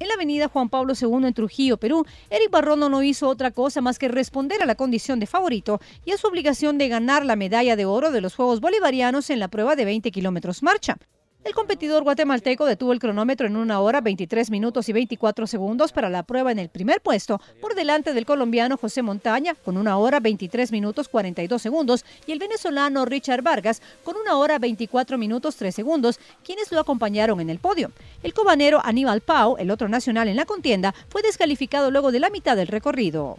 En la avenida Juan Pablo II en Trujillo, Perú, Eric Barrondo no hizo otra cosa más que responder a la condición de favorito y a su obligación de ganar la medalla de oro de los Juegos Bolivarianos en la prueba de 20 kilómetros marcha. El competidor guatemalteco detuvo el cronómetro en una hora, 23 minutos y 24 segundos para la prueba en el primer puesto, por delante del colombiano José Montaña con una hora, 23 minutos 42 segundos y el venezolano Richard Vargas con una hora, 24 minutos 3 segundos, quienes lo acompañaron en el podio. El cobanero Aníbal Pau, el otro nacional en la contienda, fue descalificado luego de la mitad del recorrido.